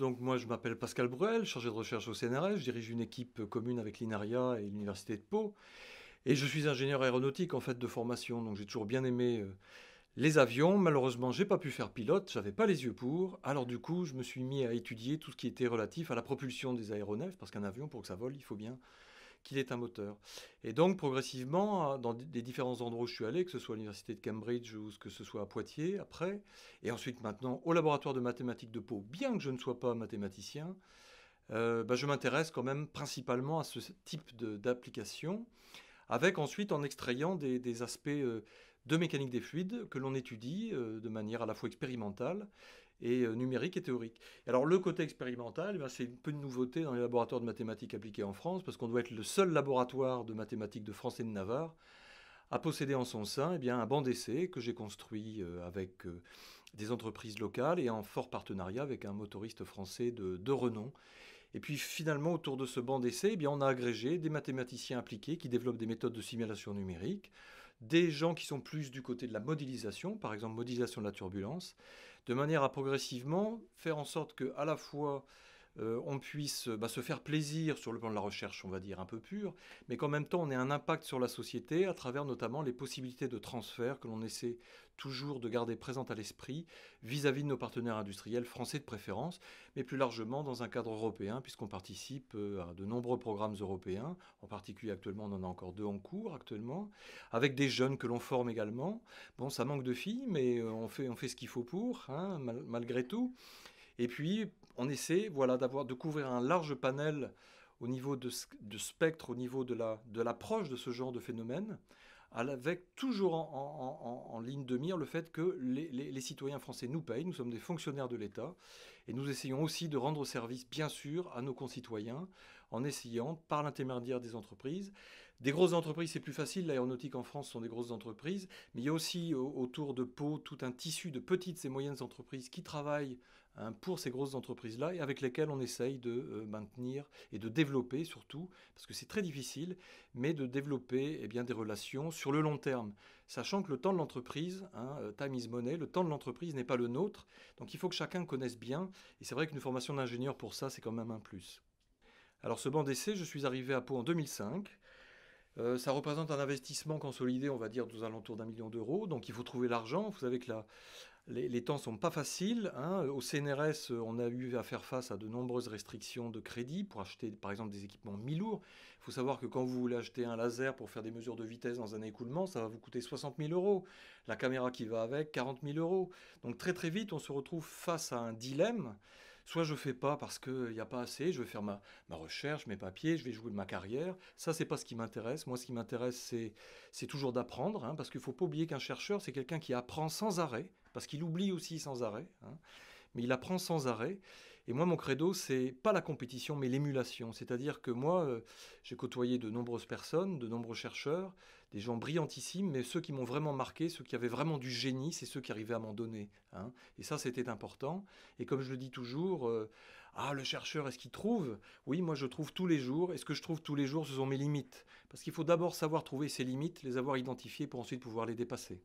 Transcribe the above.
Donc moi je m'appelle Pascal Bruel, chargé de recherche au CNRS, je dirige une équipe commune avec l'INARIA et l'Université de Pau. Et je suis ingénieur aéronautique en fait de formation, donc j'ai toujours bien aimé euh, les avions. Malheureusement j'ai pas pu faire pilote, je n'avais pas les yeux pour. Alors du coup je me suis mis à étudier tout ce qui était relatif à la propulsion des aéronefs, parce qu'un avion pour que ça vole il faut bien qu'il est un moteur. Et donc, progressivement, euh, dans des différents endroits où je suis allé, que ce soit à l'université de Cambridge ou que ce soit à Poitiers, après, et ensuite maintenant au laboratoire de mathématiques de Pau, bien que je ne sois pas mathématicien, euh, bah, je m'intéresse quand même principalement à ce type d'application, avec ensuite en extrayant des, aspects euh, de mécanique des fluides que l'on étudie euh, de manière à la fois expérimentale et euh, numérique et théorique. Alors le côté expérimental, eh ben, c'est une peu de nouveauté dans les laboratoires de mathématiques appliquées en France, parce qu'on doit être le seul laboratoire de mathématiques de France et de Navarre à posséder en son sein eh bien, un banc d'essai que j'ai construit euh, avec des entreprises locales et en fort partenariat avec un motoriste français de, renom. Et puis finalement, autour de ce banc d'essai, eh on a agrégé des mathématiciens appliqués qui développent des méthodes de simulation numérique, des gens qui sont plus du côté de la modélisation, par exemple modélisation de la turbulence, de manière à progressivement faire en sorte que à la fois euh, on puisse bah, se faire plaisir sur le plan de la recherche, on va dire, un peu pure, mais qu'en même temps on ait un impact sur la société à travers notamment les possibilités de transfert que l'on essaie toujours de garder présentes à l'esprit vis-à-vis de nos partenaires industriels français de préférence, mais plus largement dans un cadre européen, puisqu'on participe euh, à de nombreux programmes européens, en particulier actuellement on en a encore deux en cours actuellement, avec des jeunes que l'on forme également. Bon, ça manque de filles, mais euh, on fait, on fait ce qu'il faut pour, hein, malgré tout. Et puis, on essaie voilà, d'avoir, de couvrir un large panel au niveau de, spectre, au niveau de, la, de l'approche de ce genre de phénomène, avec toujours en, ligne de mire le fait que les, citoyens français nous payent, nous sommes des fonctionnaires de l'État, et nous essayons aussi de rendre service, bien sûr, à nos concitoyens, en essayant, par l'intermédiaire des entreprises, des grosses entreprises, c'est plus facile, l'aéronautique en France sont des grosses entreprises, mais il y a aussi autour de Pau tout un tissu de petites et moyennes entreprises qui travaillent Hein, pour ces grosses entreprises-là et avec lesquelles on essaye de euh, maintenir et de développer surtout, parce que c'est très difficile, mais de développer eh bien, des relations sur le long terme, sachant que le temps de l'entreprise, hein, euh, time is money, le temps de l'entreprise n'est pas le nôtre, donc il faut que chacun connaisse bien, et c'est vrai qu'une formation d'ingénieur pour ça, c'est quand même un plus. Alors ce banc d'essai, je suis arrivé à Pau en 2005. Euh, ça représente un investissement consolidé, on va dire, aux alentours d'un million d'euros. Donc il faut trouver l'argent. Vous savez que la, les, temps sont pas faciles. Hein. Au CNRS, on a eu à faire face à de nombreuses restrictions de crédit pour acheter, par exemple, des équipements mi-lourds. Il faut savoir que quand vous voulez acheter un laser pour faire des mesures de vitesse dans un écoulement, ça va vous coûter 60 000 euros. La caméra qui va avec, 40 000 euros. Donc très très vite, on se retrouve face à un dilemme. Soit je fais pas parce qu'il n'y a pas assez, je vais faire ma, recherche, mes papiers, je vais jouer de ma carrière. Ça, c'est pas ce qui m'intéresse. Moi, ce qui m'intéresse, c'est, c'est toujours d'apprendre, hein, parce qu'il faut pas oublier qu'un chercheur, c'est quelqu'un qui apprend sans arrêt, parce qu'il oublie aussi sans arrêt. Hein mais il apprend sans arrêt. Et moi, mon credo, c'est pas la compétition, mais l'émulation. C'est-à-dire que moi, euh, j'ai côtoyé de nombreuses personnes, de nombreux chercheurs, des gens brillantissimes, mais ceux qui m'ont vraiment marqué, ceux qui avaient vraiment du génie, c'est ceux qui arrivaient à m'en donner. Hein. Et ça, c'était important. Et comme je le dis toujours, euh, ah, le chercheur, est-ce qu'il trouve Oui, moi, je trouve tous les jours. Et ce que je trouve tous les jours, ce sont mes limites. Parce qu'il faut d'abord savoir trouver ses limites, les avoir identifiées pour ensuite pouvoir les dépasser.